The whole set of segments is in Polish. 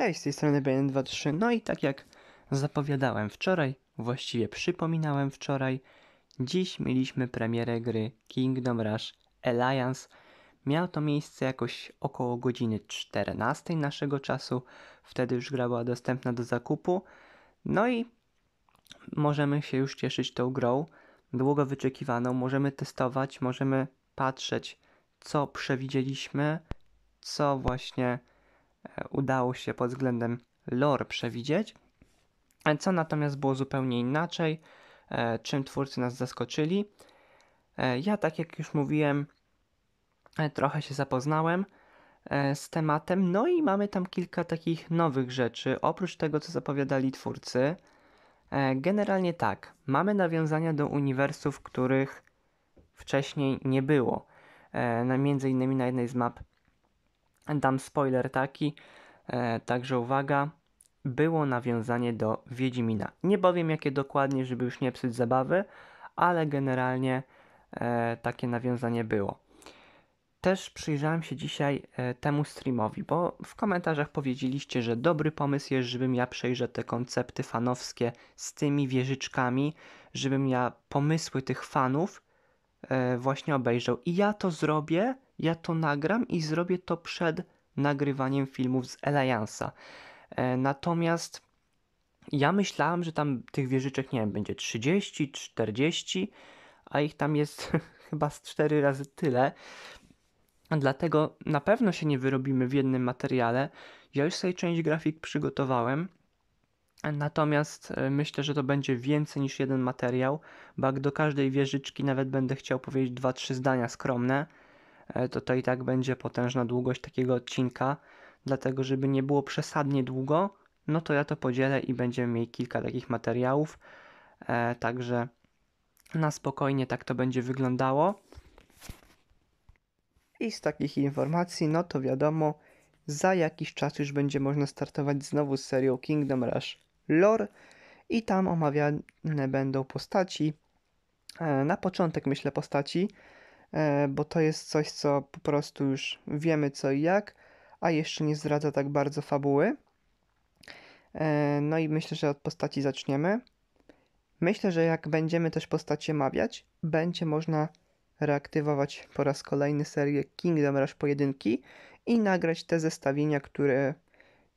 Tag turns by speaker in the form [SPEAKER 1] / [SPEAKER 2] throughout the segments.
[SPEAKER 1] Cześć, z tej strony BN23. No i tak jak zapowiadałem wczoraj, właściwie przypominałem wczoraj, dziś mieliśmy premierę gry Kingdom Rush Alliance. Miało to miejsce jakoś około godziny 14 naszego czasu. Wtedy już gra była dostępna do zakupu. No i możemy się już cieszyć tą grą, długo wyczekiwaną. Możemy testować, możemy patrzeć, co przewidzieliśmy, co właśnie E, udało się pod względem lore przewidzieć. E, co natomiast było zupełnie inaczej, e, czym twórcy nas zaskoczyli. Ja, tak jak już mówiłem, trochę się zapoznałem z tematem, no i mamy tam kilka takich nowych rzeczy, oprócz tego, co zapowiadali twórcy. Generalnie tak, mamy nawiązania do uniwersów, których wcześniej nie było. Między innymi na jednej z map Dam spoiler taki, e, także uwaga, było nawiązanie do Wiedźmina. Nie powiem jakie dokładnie, żeby już nie psuć zabawy, ale generalnie e, takie nawiązanie było. Też przyjrzałem się dzisiaj e, temu streamowi, bo w komentarzach powiedzieliście, że dobry pomysł jest, żebym ja przejrzał te koncepty fanowskie z tymi wieżyczkami, żebym ja pomysły tych fanów e, właśnie obejrzał. I ja to zrobię, ja to nagram i zrobię to przed nagrywaniem filmów z Alliance'a. E, natomiast ja myślałem, że tam tych wieżyczek, nie wiem, będzie 30, 40, a ich tam jest chyba z 4 razy tyle. Dlatego na pewno się nie wyrobimy w jednym materiale. Ja już sobie część grafik przygotowałem. Natomiast e, myślę, że to będzie więcej niż jeden materiał, bo jak do każdej wieżyczki nawet będę chciał powiedzieć 2-3 zdania skromne. E, to to i tak będzie potężna długość takiego odcinka, dlatego żeby nie było przesadnie długo, no to ja to podzielę i będziemy mieli kilka takich materiałów, e, także na spokojnie tak to będzie wyglądało. I z takich informacji, no to wiadomo, za jakiś czas już będzie można startować znowu z serią Kingdom Rush Lore i tam omawiane będą postaci. E, na początek myślę postaci, E, bo to jest coś, co po prostu już wiemy co i jak, a jeszcze nie zdradza tak bardzo fabuły. E, no i myślę, że od postaci zaczniemy. Myślę, że jak będziemy też postacie mawiać, będzie można reaktywować po raz kolejny serię Kingdom Rush pojedynki i nagrać te zestawienia, które,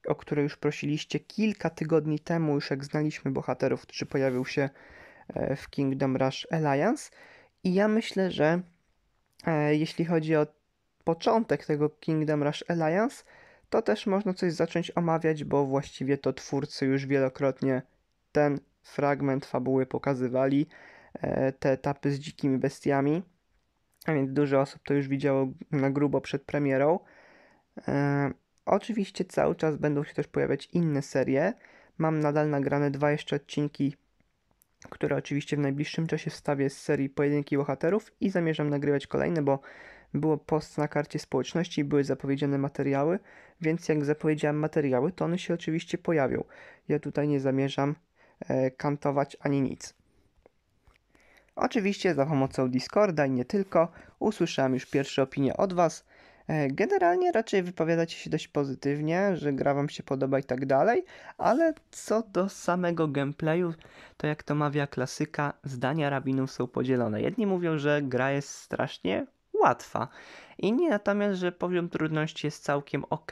[SPEAKER 1] o które już prosiliście kilka tygodni temu, już jak znaliśmy bohaterów, którzy pojawił się e, w Kingdom Rush Alliance. I ja myślę, że E, jeśli chodzi o początek tego Kingdom Rush Alliance, to też można coś zacząć omawiać, bo właściwie to twórcy już wielokrotnie ten fragment fabuły pokazywali, e, te etapy z dzikimi bestiami, a więc dużo osób to już widziało na grubo przed premierą. E, oczywiście cały czas będą się też pojawiać inne serie. Mam nadal nagrane dwa jeszcze odcinki które oczywiście w najbliższym czasie wstawię z serii Pojedynki Bohaterów i zamierzam nagrywać kolejne, bo było post na karcie społeczności, były zapowiedziane materiały, więc jak zapowiedziałem materiały, to one się oczywiście pojawią. Ja tutaj nie zamierzam e, kantować ani nic. Oczywiście za pomocą Discorda i nie tylko usłyszałem już pierwsze opinie od Was, E, generalnie raczej wypowiadacie się dość pozytywnie, że gra wam się podoba i tak dalej, ale co do samego gameplayu, to jak to mawia klasyka, zdania rabinów są podzielone. Jedni mówią, że gra jest strasznie łatwa, inni natomiast, że poziom trudności jest całkiem ok,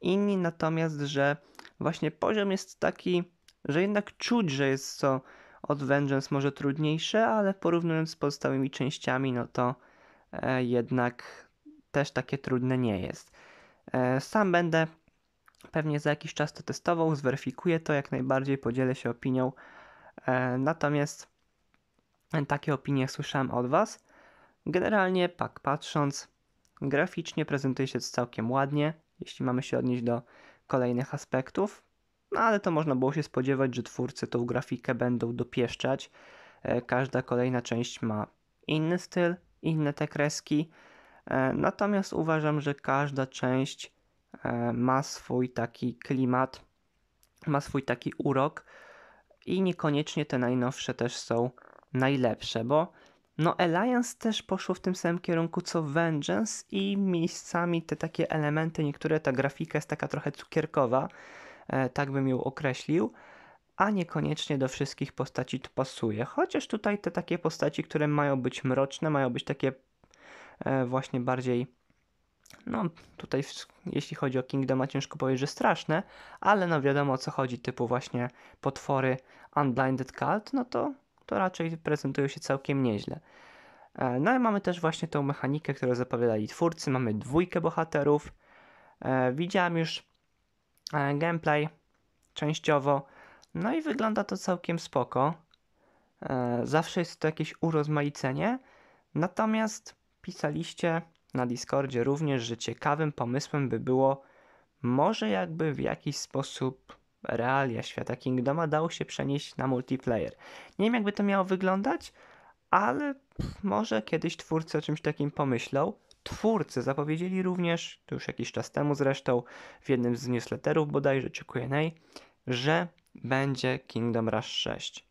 [SPEAKER 1] inni natomiast, że właśnie poziom jest taki, że jednak czuć, że jest co od Vengeance może trudniejsze, ale porównując z pozostałymi częściami, no to e, jednak też takie trudne nie jest. E, sam będę pewnie za jakiś czas to testował, zweryfikuję to jak najbardziej, podzielę się opinią. E, natomiast takie opinie słyszałem od Was. Generalnie, pak patrząc, graficznie prezentuje się to całkiem ładnie, jeśli mamy się odnieść do kolejnych aspektów. No ale to można było się spodziewać, że twórcy tą grafikę będą dopieszczać. E, każda kolejna część ma inny styl, inne te kreski. E, natomiast uważam, że każda część e, ma swój taki klimat, ma swój taki urok i niekoniecznie te najnowsze też są najlepsze, bo no Alliance też poszło w tym samym kierunku co Vengeance i miejscami te takie elementy, niektóre ta grafika jest taka trochę cukierkowa, e, tak bym ją określił, a niekoniecznie do wszystkich postaci to pasuje. Chociaż tutaj te takie postaci, które mają być mroczne, mają być takie E, właśnie bardziej no tutaj jeśli chodzi o Kingdoma ciężko powiedzieć, że straszne, ale no wiadomo o co chodzi, typu właśnie potwory Unblinded Cult, no to, to raczej prezentują się całkiem nieźle. E, no i mamy też właśnie tą mechanikę, którą zapowiadali twórcy, mamy dwójkę bohaterów, e, widziałem już gameplay częściowo, no i wygląda to całkiem spoko. Zawsze jest to jakieś urozmaicenie, natomiast pisaliście na Discordzie również, że ciekawym pomysłem by było może jakby w jakiś sposób realia świata Kingdoma dało się przenieść na multiplayer. Nie wiem jakby to miało wyglądać, ale może kiedyś twórcy o czymś takim pomyślą. Twórcy zapowiedzieli również, to już jakiś czas temu zresztą, w jednym z newsletterów bodajże czy Q&A, że będzie Kingdom Rush 6.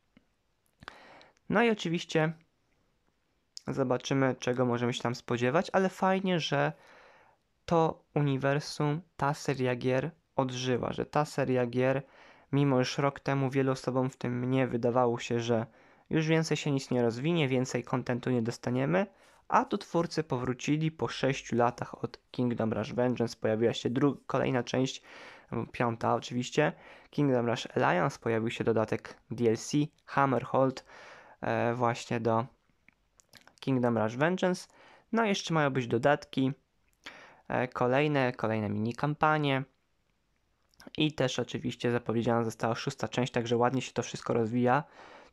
[SPEAKER 1] No i oczywiście Zobaczymy, czego możemy się tam spodziewać, ale fajnie, że to uniwersum, ta seria gier odżyła, że ta seria gier, mimo już rok temu wielu osobom, w tym mnie, wydawało się, że już więcej się nic nie rozwinie, więcej kontentu nie dostaniemy, a tu twórcy powrócili po 6 latach od Kingdom Rush Vengeance, pojawiła się druga, kolejna część, piąta oczywiście, Kingdom Rush Alliance, pojawił się dodatek DLC Hammerhold e, właśnie do Kingdom Rush Vengeance. No i jeszcze mają być dodatki, e, kolejne, kolejne mini kampanie. I też oczywiście zapowiedziana została szósta część, także ładnie się to wszystko rozwija.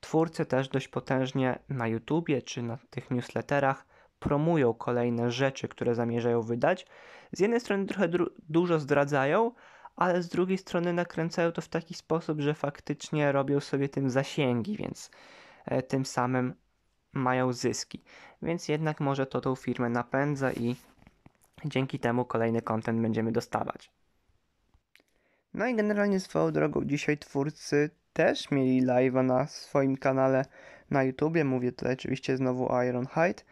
[SPEAKER 1] Twórcy też dość potężnie na YouTubie czy na tych newsletterach promują kolejne rzeczy, które zamierzają wydać. Z jednej strony trochę dużo zdradzają, ale z drugiej strony nakręcają to w taki sposób, że faktycznie robią sobie tym zasięgi, więc e, tym samym mają zyski, więc jednak może to tą firmę napędza i dzięki temu kolejny content będziemy dostawać. No i generalnie swoją drogą dzisiaj twórcy też mieli live'a na swoim kanale na YouTubie, mówię tutaj oczywiście znowu o Ironhide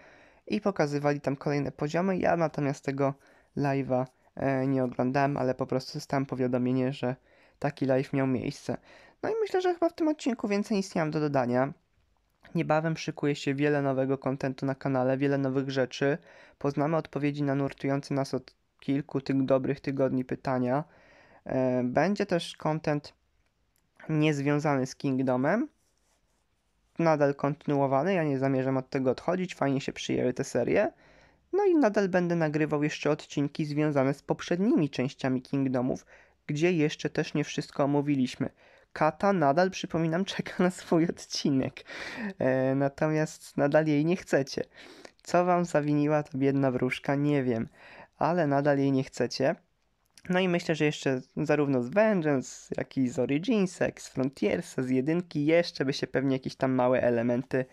[SPEAKER 1] i pokazywali tam kolejne poziomy. Ja natomiast tego live'a e, nie oglądałem, ale po prostu dostałem powiadomienie, że taki live miał miejsce. No i myślę, że chyba w tym odcinku więcej nic nie mam do dodania. Niebawem szykuje się wiele nowego kontentu na kanale, wiele nowych rzeczy. Poznamy odpowiedzi na nurtujące nas od kilku tych dobrych tygodni pytania. E, będzie też kontent niezwiązany z Kingdomem. Nadal kontynuowany, ja nie zamierzam od tego odchodzić, fajnie się przyjęły te serie. No i nadal będę nagrywał jeszcze odcinki związane z poprzednimi częściami Kingdomów, gdzie jeszcze też nie wszystko omówiliśmy. Kata nadal, przypominam, czeka na swój odcinek. E, natomiast nadal jej nie chcecie. Co wam zawiniła ta biedna wróżka, nie wiem, ale nadal jej nie chcecie. No i myślę, że jeszcze zarówno z Vengeance, jak i z Origins, jak z Frontiersa, z jedynki jeszcze by się pewnie jakieś tam małe elementy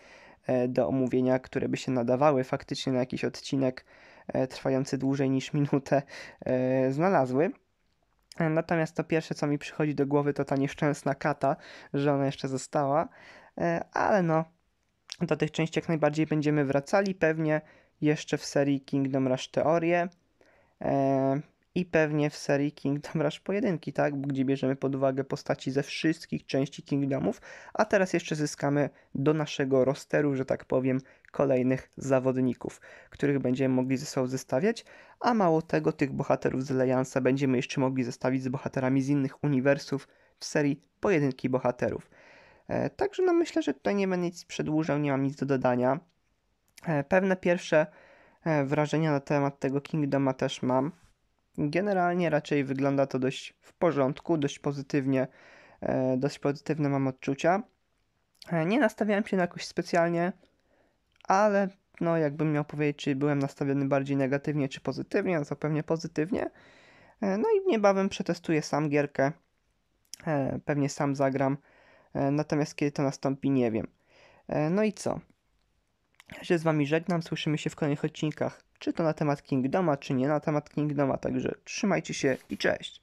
[SPEAKER 1] e, do omówienia, które by się nadawały faktycznie na jakiś odcinek e, trwający dłużej niż minutę, e, znalazły. Natomiast to pierwsze, co mi przychodzi do głowy, to ta nieszczęsna kata, że ona jeszcze została. E, ale no, do tych części jak najbardziej będziemy wracali, pewnie jeszcze w serii Kingdom Rush Teorie. E, i pewnie w serii Kingdom Rush pojedynki, tak? Gdzie bierzemy pod uwagę postaci ze wszystkich części Kingdomów, a teraz jeszcze zyskamy do naszego rosteru, że tak powiem, kolejnych zawodników, których będziemy mogli ze sobą zestawiać, a mało tego, tych bohaterów z Lejansa będziemy jeszcze mogli zestawić z bohaterami z innych uniwersów w serii Pojedynki Bohaterów. E, także no myślę, że tutaj nie będę nic przedłużał, nie mam nic do dodania. E, pewne pierwsze e, wrażenia na temat tego Kingdoma też mam generalnie raczej wygląda to dość w porządku, dość pozytywnie, e, dość pozytywne mam odczucia. E, nie nastawiałem się na jakoś specjalnie, ale no jakbym miał powiedzieć, czy byłem nastawiony bardziej negatywnie czy pozytywnie, no to pewnie pozytywnie. E, no i niebawem przetestuję sam gierkę, pewnie sam zagram, natomiast kiedy to nastąpi nie wiem. No i co? Ja się z Wami żegnam, słyszymy się w kolejnych odcinkach, czy to na temat Kingdoma, czy nie na temat Kingdoma, także trzymajcie się i cześć!